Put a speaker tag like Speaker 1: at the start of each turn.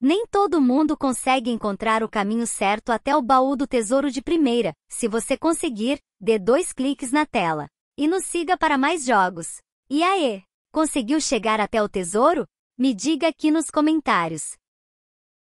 Speaker 1: Nem todo mundo consegue encontrar o caminho certo até o baú do tesouro de primeira. Se você conseguir, dê dois cliques na tela. E nos siga para mais jogos. E aí, conseguiu chegar até o tesouro? Me diga aqui nos comentários.